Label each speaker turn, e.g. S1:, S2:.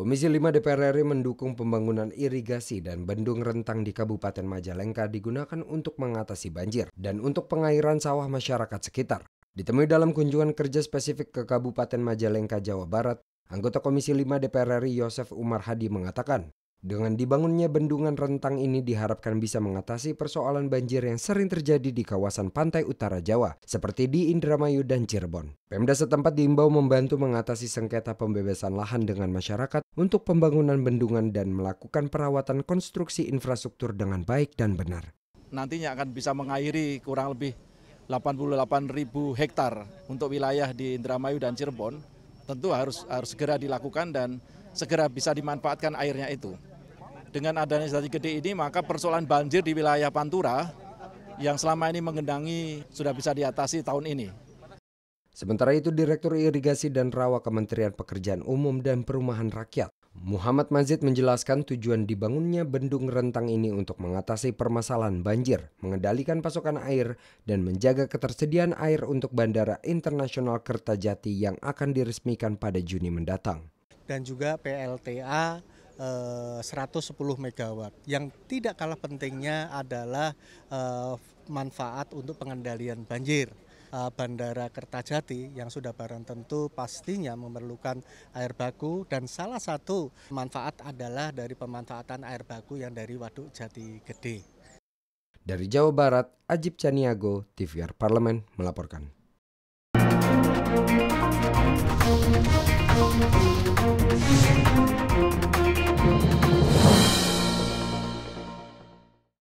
S1: Komisi 5 DPR RI mendukung pembangunan irigasi dan bendung rentang di Kabupaten Majalengka digunakan untuk mengatasi banjir dan untuk pengairan sawah masyarakat sekitar. Ditemui dalam kunjungan kerja spesifik ke Kabupaten Majalengka, Jawa Barat, anggota Komisi 5 DPR RI Yosef Umar Hadi mengatakan, dengan dibangunnya bendungan rentang ini diharapkan bisa mengatasi persoalan banjir yang sering terjadi di kawasan pantai utara Jawa, seperti di Indramayu dan Cirebon. Pemda setempat diimbau membantu mengatasi sengketa pembebasan lahan dengan masyarakat untuk pembangunan bendungan dan melakukan perawatan konstruksi infrastruktur dengan baik dan benar.
S2: Nantinya akan bisa mengairi kurang lebih 88 ribu hektar untuk wilayah di Indramayu dan Cirebon. Tentu harus harus segera dilakukan dan segera bisa dimanfaatkan airnya itu dengan adanya instasi gede ini maka persoalan banjir di wilayah Pantura yang selama ini menggendangi sudah bisa diatasi tahun ini.
S1: Sementara itu Direktur Irigasi dan Rawa Kementerian Pekerjaan Umum dan Perumahan Rakyat Muhammad Mazid menjelaskan tujuan dibangunnya bendung rentang ini untuk mengatasi permasalahan banjir, mengendalikan pasokan air, dan menjaga ketersediaan air untuk Bandara Internasional Kertajati yang akan diresmikan pada Juni mendatang.
S3: Dan juga PLTA eh, 110 eh, MW. Yang tidak kalah pentingnya adalah eh, manfaat untuk pengendalian banjir. Eh, Bandara Kertajati yang sudah barang tentu pastinya memerlukan air baku dan salah satu manfaat adalah dari pemanfaatan air baku yang dari Waduk Jati Gede.
S1: Dari Jawa Barat, Ajib Caniago, TVR Parlemen melaporkan.